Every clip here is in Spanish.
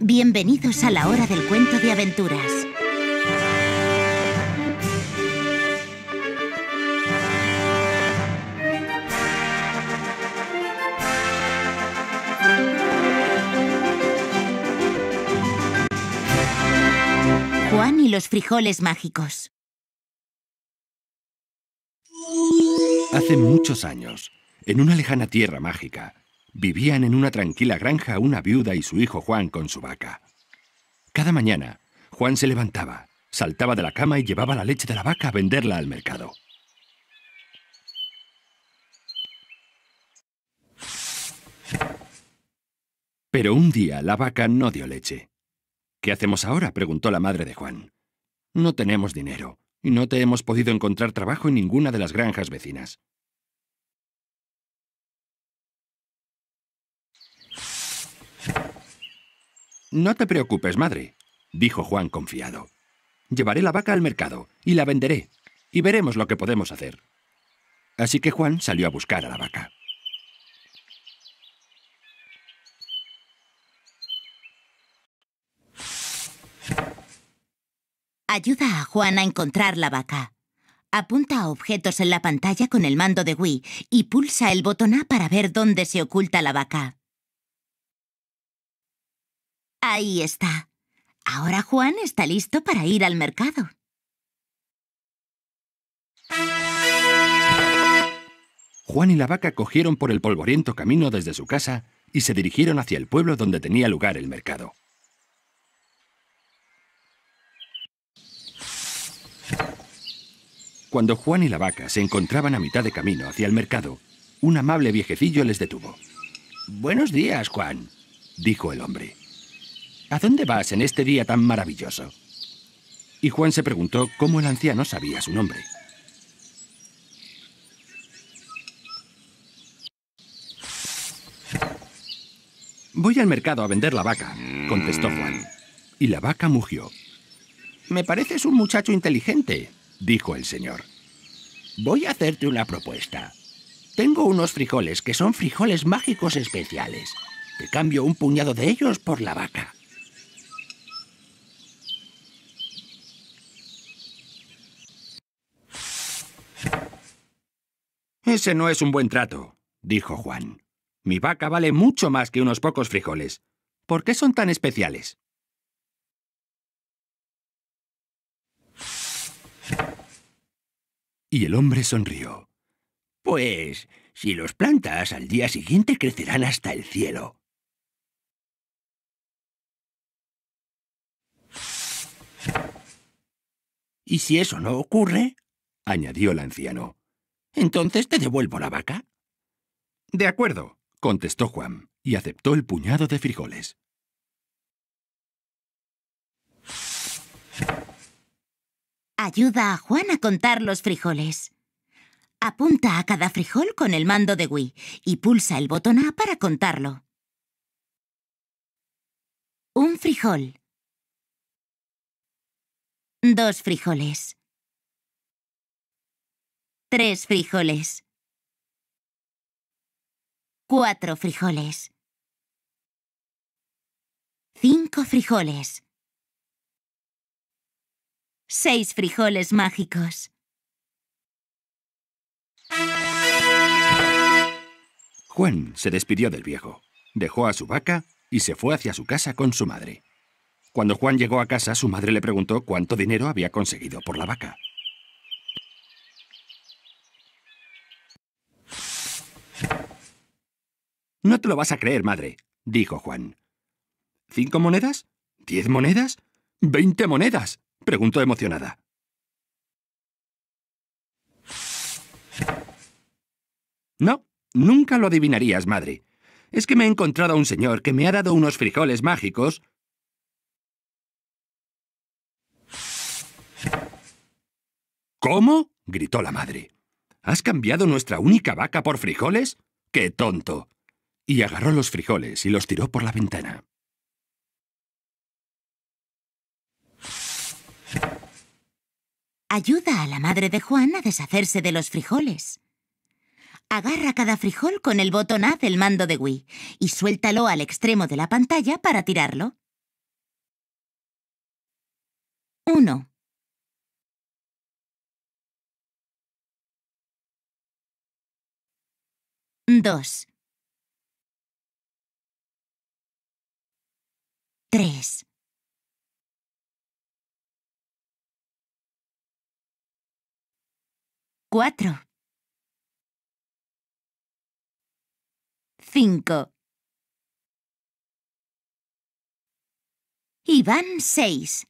Bienvenidos a la hora del cuento de aventuras. Juan y los frijoles mágicos. Hace muchos años, en una lejana tierra mágica, vivían en una tranquila granja una viuda y su hijo Juan con su vaca. Cada mañana, Juan se levantaba, saltaba de la cama y llevaba la leche de la vaca a venderla al mercado. Pero un día la vaca no dio leche. ¿Qué hacemos ahora? preguntó la madre de Juan. No tenemos dinero, y no te hemos podido encontrar trabajo en ninguna de las granjas vecinas. No te preocupes, madre, dijo Juan confiado. Llevaré la vaca al mercado y la venderé, y veremos lo que podemos hacer. Así que Juan salió a buscar a la vaca. Ayuda a Juan a encontrar la vaca. Apunta a objetos en la pantalla con el mando de Wii y pulsa el botón A para ver dónde se oculta la vaca. Ahí está. Ahora Juan está listo para ir al mercado. Juan y la vaca cogieron por el polvoriento camino desde su casa y se dirigieron hacia el pueblo donde tenía lugar el mercado. Cuando Juan y la vaca se encontraban a mitad de camino hacia el mercado, un amable viejecillo les detuvo. Buenos días, Juan, dijo el hombre. ¿A dónde vas en este día tan maravilloso? Y Juan se preguntó cómo el anciano sabía su nombre. Voy al mercado a vender la vaca, contestó Juan. Y la vaca mugió. Me pareces un muchacho inteligente, dijo el señor. Voy a hacerte una propuesta. Tengo unos frijoles que son frijoles mágicos especiales. Te cambio un puñado de ellos por la vaca. Ese no es un buen trato, dijo Juan. Mi vaca vale mucho más que unos pocos frijoles. ¿Por qué son tan especiales? Y el hombre sonrió. Pues, si los plantas, al día siguiente crecerán hasta el cielo. Y si eso no ocurre, añadió el anciano, entonces te devuelvo la vaca. De acuerdo, contestó Juan, y aceptó el puñado de frijoles. Ayuda a Juan a contar los frijoles. Apunta a cada frijol con el mando de Wii y pulsa el botón A para contarlo. Un frijol. Dos frijoles. Tres frijoles. Cuatro frijoles. Cinco frijoles. Seis frijoles mágicos. Juan se despidió del viejo, dejó a su vaca y se fue hacia su casa con su madre. Cuando Juan llegó a casa, su madre le preguntó cuánto dinero había conseguido por la vaca. No te lo vas a creer, madre, dijo Juan. ¿Cinco monedas? ¿Diez monedas? ¿Veinte monedas? preguntó emocionada. No, nunca lo adivinarías, madre. Es que me he encontrado a un señor que me ha dado unos frijoles mágicos. ¿Cómo? gritó la madre. ¿Has cambiado nuestra única vaca por frijoles? ¡Qué tonto! y agarró los frijoles y los tiró por la ventana. Ayuda a la madre de Juan a deshacerse de los frijoles. Agarra cada frijol con el botón A del mando de Wii y suéltalo al extremo de la pantalla para tirarlo. 1. 2. 3. Cuatro. Cinco. Y van seis.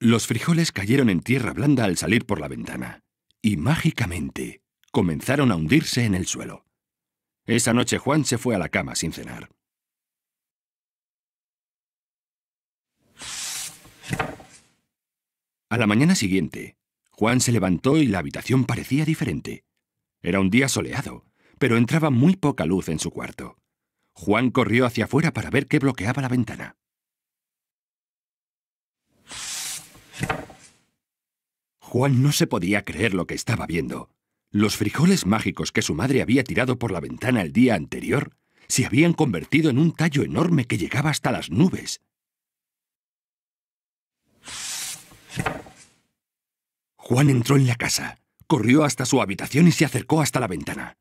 Los frijoles cayeron en tierra blanda al salir por la ventana y mágicamente comenzaron a hundirse en el suelo. Esa noche Juan se fue a la cama sin cenar. A la mañana siguiente, Juan se levantó y la habitación parecía diferente. Era un día soleado, pero entraba muy poca luz en su cuarto. Juan corrió hacia afuera para ver qué bloqueaba la ventana. Juan no se podía creer lo que estaba viendo. Los frijoles mágicos que su madre había tirado por la ventana el día anterior se habían convertido en un tallo enorme que llegaba hasta las nubes. Juan entró en la casa, corrió hasta su habitación y se acercó hasta la ventana.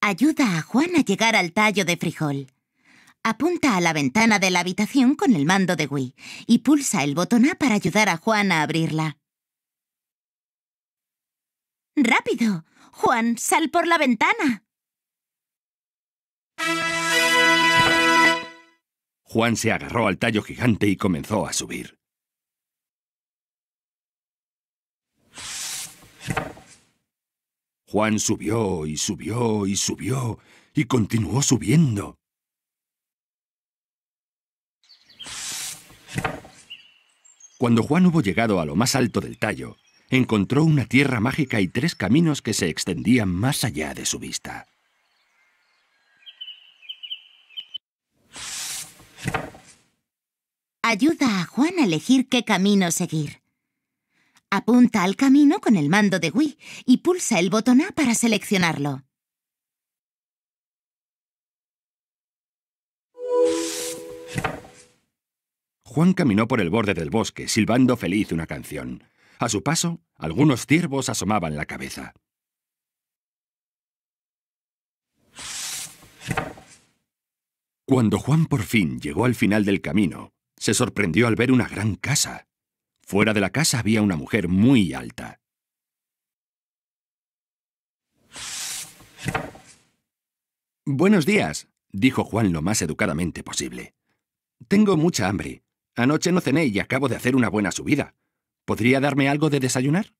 Ayuda a Juan a llegar al tallo de frijol. Apunta a la ventana de la habitación con el mando de Wii y pulsa el botón A para ayudar a Juan a abrirla. ¡Rápido! Juan, sal por la ventana. Juan se agarró al tallo gigante y comenzó a subir. Juan subió y subió y subió y continuó subiendo. Cuando Juan hubo llegado a lo más alto del tallo, encontró una tierra mágica y tres caminos que se extendían más allá de su vista. Ayuda a Juan a elegir qué camino seguir. Apunta al camino con el mando de Wii y pulsa el botón A para seleccionarlo. Juan caminó por el borde del bosque, silbando feliz una canción. A su paso, algunos ciervos asomaban la cabeza. Cuando Juan por fin llegó al final del camino, se sorprendió al ver una gran casa. Fuera de la casa había una mujer muy alta. Buenos días, dijo Juan lo más educadamente posible. Tengo mucha hambre. Anoche no cené y acabo de hacer una buena subida. ¿Podría darme algo de desayunar?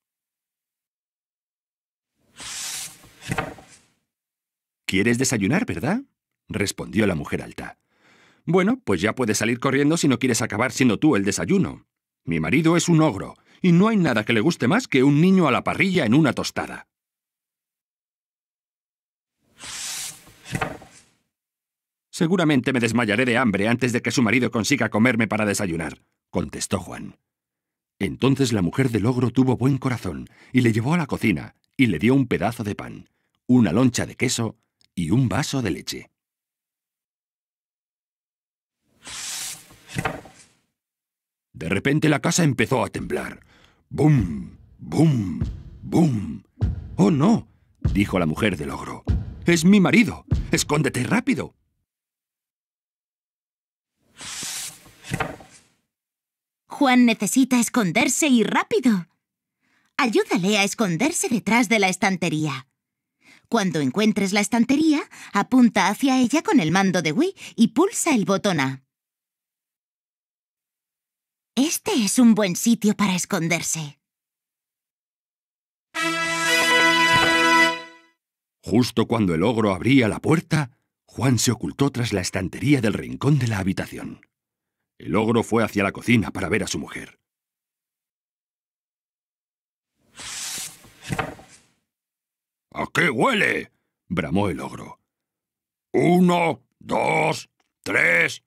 ¿Quieres desayunar, verdad? respondió la mujer alta. Bueno, pues ya puedes salir corriendo si no quieres acabar siendo tú el desayuno. Mi marido es un ogro, y no hay nada que le guste más que un niño a la parrilla en una tostada. Seguramente me desmayaré de hambre antes de que su marido consiga comerme para desayunar, contestó Juan. Entonces la mujer del ogro tuvo buen corazón y le llevó a la cocina y le dio un pedazo de pan, una loncha de queso y un vaso de leche. De repente la casa empezó a temblar. ¡Bum! ¡Bum! ¡Bum! ¡Oh, no! dijo la mujer del ogro. ¡Es mi marido! ¡Escóndete rápido! Juan necesita esconderse y rápido. Ayúdale a esconderse detrás de la estantería. Cuando encuentres la estantería, apunta hacia ella con el mando de Wii y pulsa el botón A. Este es un buen sitio para esconderse. Justo cuando el ogro abría la puerta, Juan se ocultó tras la estantería del rincón de la habitación. El ogro fue hacia la cocina para ver a su mujer. ¿A qué huele? bramó el ogro. Uno, dos, tres.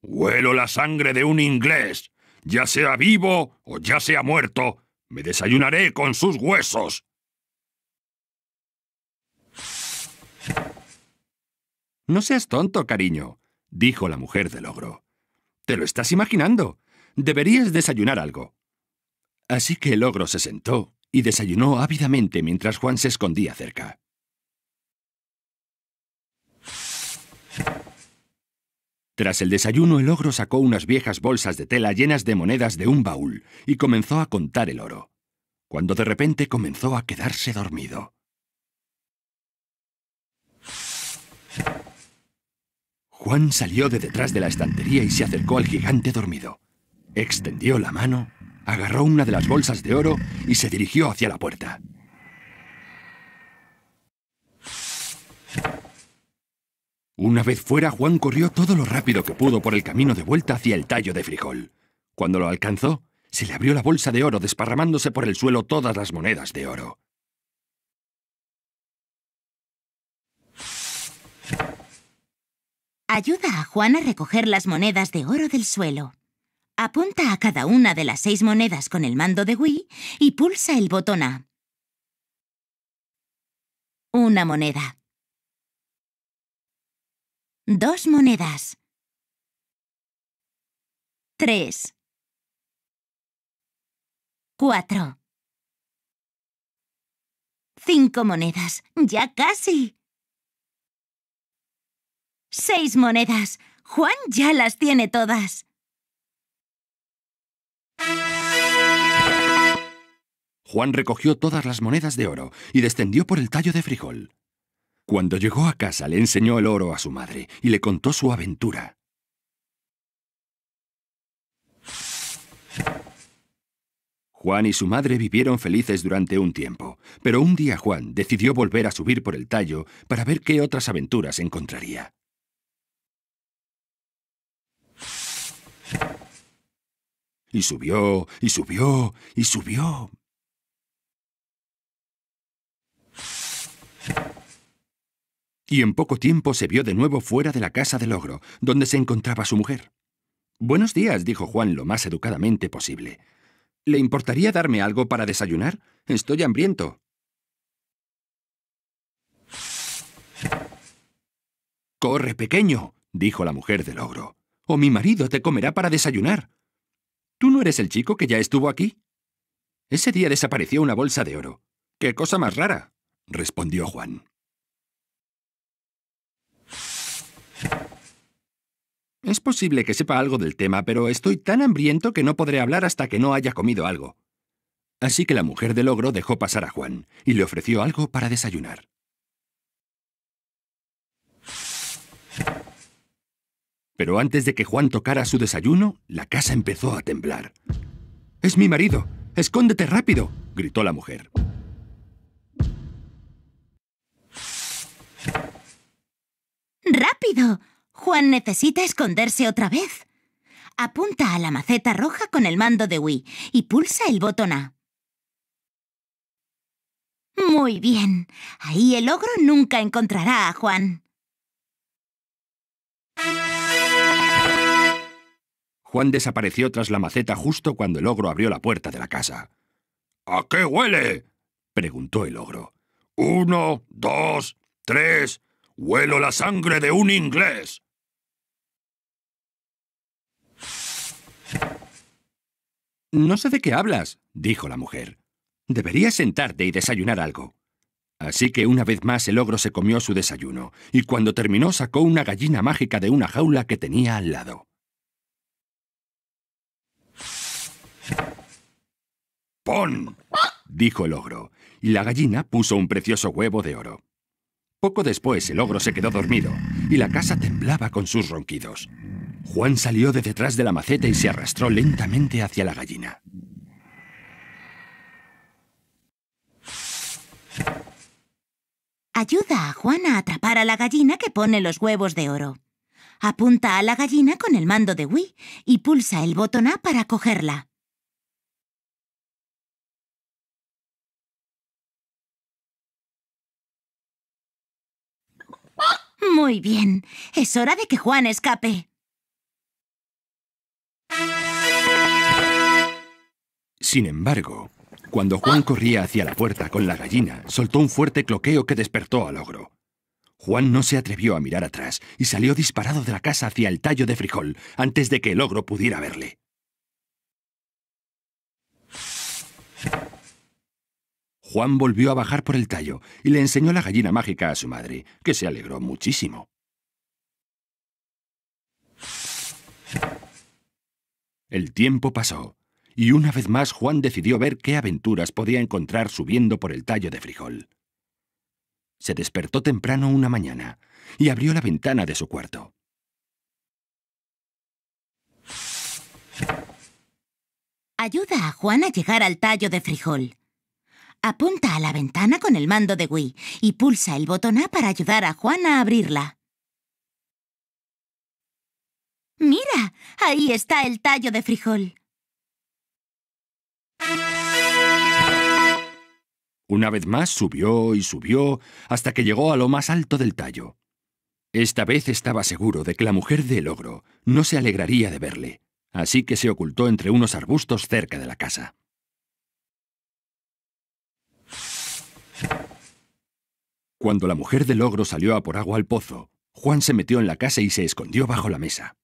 Huelo la sangre de un inglés. Ya sea vivo o ya sea muerto, me desayunaré con sus huesos. No seas tonto, cariño, dijo la mujer del ogro. Te lo estás imaginando. Deberías desayunar algo. Así que el ogro se sentó y desayunó ávidamente mientras Juan se escondía cerca. Tras el desayuno, el ogro sacó unas viejas bolsas de tela llenas de monedas de un baúl y comenzó a contar el oro, cuando de repente comenzó a quedarse dormido. Juan salió de detrás de la estantería y se acercó al gigante dormido. Extendió la mano, agarró una de las bolsas de oro y se dirigió hacia la puerta. Una vez fuera, Juan corrió todo lo rápido que pudo por el camino de vuelta hacia el tallo de frijol. Cuando lo alcanzó, se le abrió la bolsa de oro desparramándose por el suelo todas las monedas de oro. Ayuda a Juan a recoger las monedas de oro del suelo. Apunta a cada una de las seis monedas con el mando de Wii y pulsa el botón A. Una moneda. Dos monedas. Tres. Cuatro. Cinco monedas. ¡Ya casi! Seis monedas. Juan ya las tiene todas. Juan recogió todas las monedas de oro y descendió por el tallo de frijol. Cuando llegó a casa le enseñó el oro a su madre y le contó su aventura. Juan y su madre vivieron felices durante un tiempo, pero un día Juan decidió volver a subir por el tallo para ver qué otras aventuras encontraría. Y subió, y subió, y subió. Y en poco tiempo se vio de nuevo fuera de la casa del ogro, donde se encontraba su mujer. Buenos días, dijo Juan lo más educadamente posible. ¿Le importaría darme algo para desayunar? Estoy hambriento. Corre, pequeño, dijo la mujer del ogro o mi marido te comerá para desayunar. ¿Tú no eres el chico que ya estuvo aquí? Ese día desapareció una bolsa de oro. ¡Qué cosa más rara! respondió Juan. Es posible que sepa algo del tema, pero estoy tan hambriento que no podré hablar hasta que no haya comido algo. Así que la mujer del ogro dejó pasar a Juan y le ofreció algo para desayunar. Pero antes de que Juan tocara su desayuno, la casa empezó a temblar. ¡Es mi marido! ¡Escóndete rápido! gritó la mujer. ¡Rápido! Juan necesita esconderse otra vez. Apunta a la maceta roja con el mando de Wii y pulsa el botón A. Muy bien. Ahí el ogro nunca encontrará a Juan. Juan desapareció tras la maceta justo cuando el ogro abrió la puerta de la casa. ¿A qué huele? preguntó el ogro. Uno, dos, tres. Huelo la sangre de un inglés. No sé de qué hablas, dijo la mujer. Deberías sentarte y desayunar algo. Así que una vez más el ogro se comió su desayuno, y cuando terminó sacó una gallina mágica de una jaula que tenía al lado. dijo el ogro, y la gallina puso un precioso huevo de oro. Poco después el ogro se quedó dormido, y la casa temblaba con sus ronquidos. Juan salió de detrás de la maceta y se arrastró lentamente hacia la gallina. Ayuda a Juan a atrapar a la gallina que pone los huevos de oro. Apunta a la gallina con el mando de Wii y pulsa el botón A para cogerla. Muy bien. Es hora de que Juan escape. Sin embargo, cuando Juan corría hacia la puerta con la gallina, soltó un fuerte cloqueo que despertó al ogro. Juan no se atrevió a mirar atrás y salió disparado de la casa hacia el tallo de frijol antes de que el ogro pudiera verle. Juan volvió a bajar por el tallo y le enseñó la gallina mágica a su madre, que se alegró muchísimo. El tiempo pasó, y una vez más Juan decidió ver qué aventuras podía encontrar subiendo por el tallo de frijol. Se despertó temprano una mañana y abrió la ventana de su cuarto. Ayuda a Juan a llegar al tallo de frijol apunta a la ventana con el mando de Wii y pulsa el botón A para ayudar a Juan a abrirla. ¡Mira! Ahí está el tallo de frijol. Una vez más subió y subió hasta que llegó a lo más alto del tallo. Esta vez estaba seguro de que la mujer del ogro no se alegraría de verle, así que se ocultó entre unos arbustos cerca de la casa. Cuando la mujer del ogro salió a por agua al pozo, Juan se metió en la casa y se escondió bajo la mesa.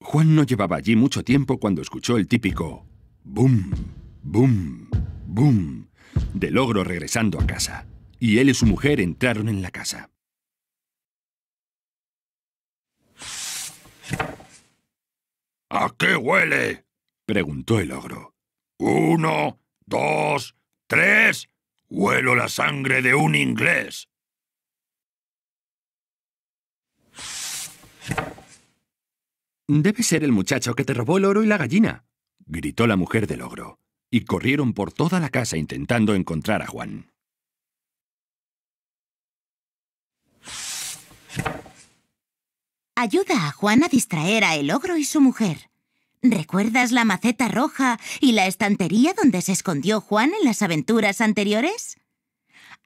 Juan no llevaba allí mucho tiempo cuando escuchó el típico boom, boom, boom del ogro regresando a casa, y él y su mujer entraron en la casa. ¿A qué huele? preguntó el ogro. Uno, dos, tres. Huelo la sangre de un inglés. Debe ser el muchacho que te robó el oro y la gallina, gritó la mujer del ogro, y corrieron por toda la casa intentando encontrar a Juan. Ayuda a Juan a distraer a el ogro y su mujer. ¿Recuerdas la maceta roja y la estantería donde se escondió Juan en las aventuras anteriores?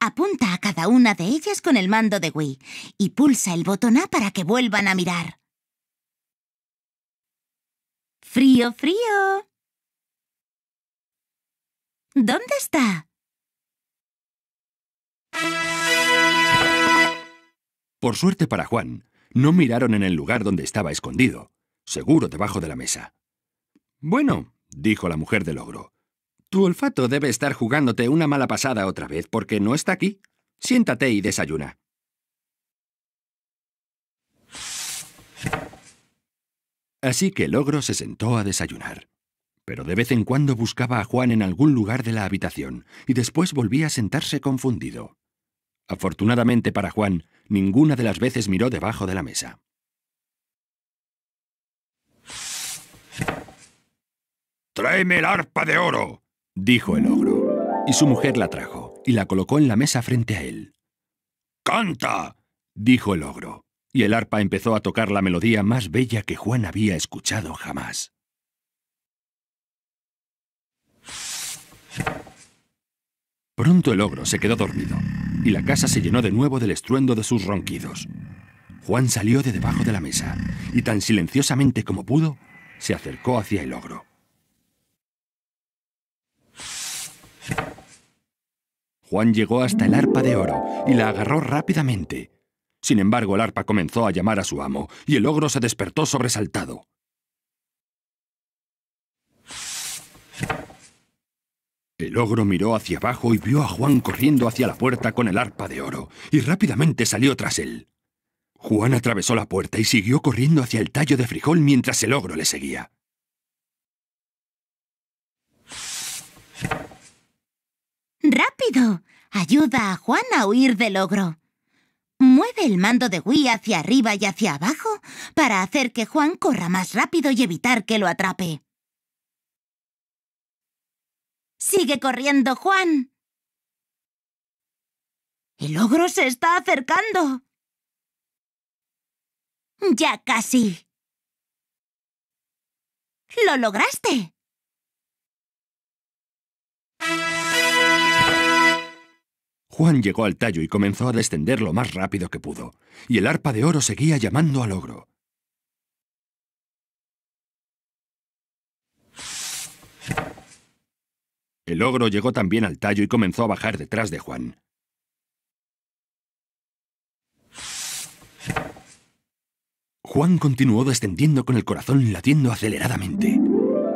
Apunta a cada una de ellas con el mando de Wii y pulsa el botón A para que vuelvan a mirar. ¡Frío, frío! ¿Dónde está? Por suerte para Juan, no miraron en el lugar donde estaba escondido, seguro debajo de la mesa. Bueno, dijo la mujer del ogro, tu olfato debe estar jugándote una mala pasada otra vez porque no está aquí. Siéntate y desayuna. Así que el ogro se sentó a desayunar. Pero de vez en cuando buscaba a Juan en algún lugar de la habitación y después volvía a sentarse confundido. Afortunadamente para Juan, ninguna de las veces miró debajo de la mesa. Tráeme el arpa de oro, dijo el ogro. Y su mujer la trajo, y la colocó en la mesa frente a él. ¡Canta! dijo el ogro, y el arpa empezó a tocar la melodía más bella que Juan había escuchado jamás. Pronto el ogro se quedó dormido, y la casa se llenó de nuevo del estruendo de sus ronquidos. Juan salió de debajo de la mesa, y tan silenciosamente como pudo, se acercó hacia el ogro. Juan llegó hasta el arpa de oro y la agarró rápidamente. Sin embargo, el arpa comenzó a llamar a su amo, y el ogro se despertó sobresaltado. El ogro miró hacia abajo y vio a Juan corriendo hacia la puerta con el arpa de oro, y rápidamente salió tras él. Juan atravesó la puerta y siguió corriendo hacia el tallo de frijol mientras el ogro le seguía. ¡Rápido! Ayuda a Juan a huir del ogro. Mueve el mando de Wii hacia arriba y hacia abajo para hacer que Juan corra más rápido y evitar que lo atrape. ¡Sigue corriendo, Juan! ¡El ogro se está acercando! ¡Ya casi! ¡Lo lograste! Juan llegó al tallo y comenzó a descender lo más rápido que pudo, y el arpa de oro seguía llamando al ogro. El ogro llegó también al tallo y comenzó a bajar detrás de Juan. Juan continuó descendiendo con el corazón latiendo aceleradamente.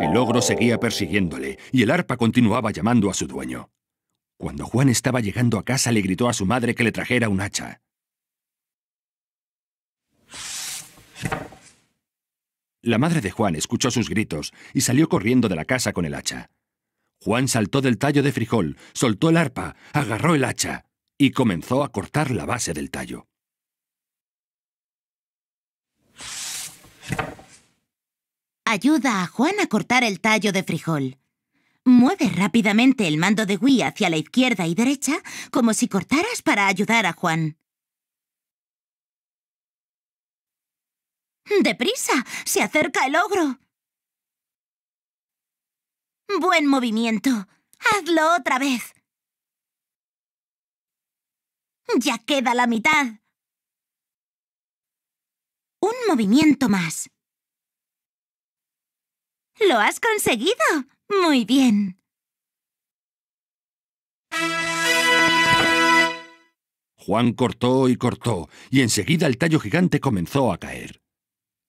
El ogro seguía persiguiéndole y el arpa continuaba llamando a su dueño. Cuando Juan estaba llegando a casa le gritó a su madre que le trajera un hacha. La madre de Juan escuchó sus gritos y salió corriendo de la casa con el hacha. Juan saltó del tallo de frijol, soltó el arpa, agarró el hacha y comenzó a cortar la base del tallo. Ayuda a Juan a cortar el tallo de frijol. Mueve rápidamente el mando de Wii hacia la izquierda y derecha como si cortaras para ayudar a Juan. ¡Deprisa! ¡Se acerca el ogro! Buen movimiento. Hazlo otra vez. Ya queda la mitad. Un movimiento más. ¡Lo has conseguido! Muy bien. Juan cortó y cortó, y enseguida el tallo gigante comenzó a caer.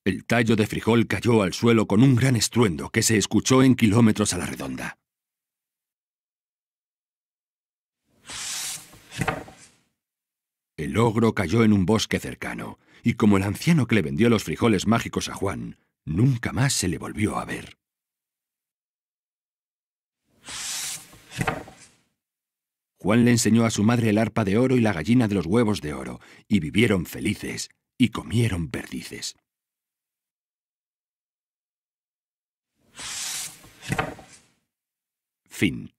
El tallo de frijol cayó al suelo con un gran estruendo que se escuchó en kilómetros a la redonda. El ogro cayó en un bosque cercano, y como el anciano que le vendió los frijoles mágicos a Juan, nunca más se le volvió a ver. Juan le enseñó a su madre el arpa de oro y la gallina de los huevos de oro, y vivieron felices y comieron perdices. Fin.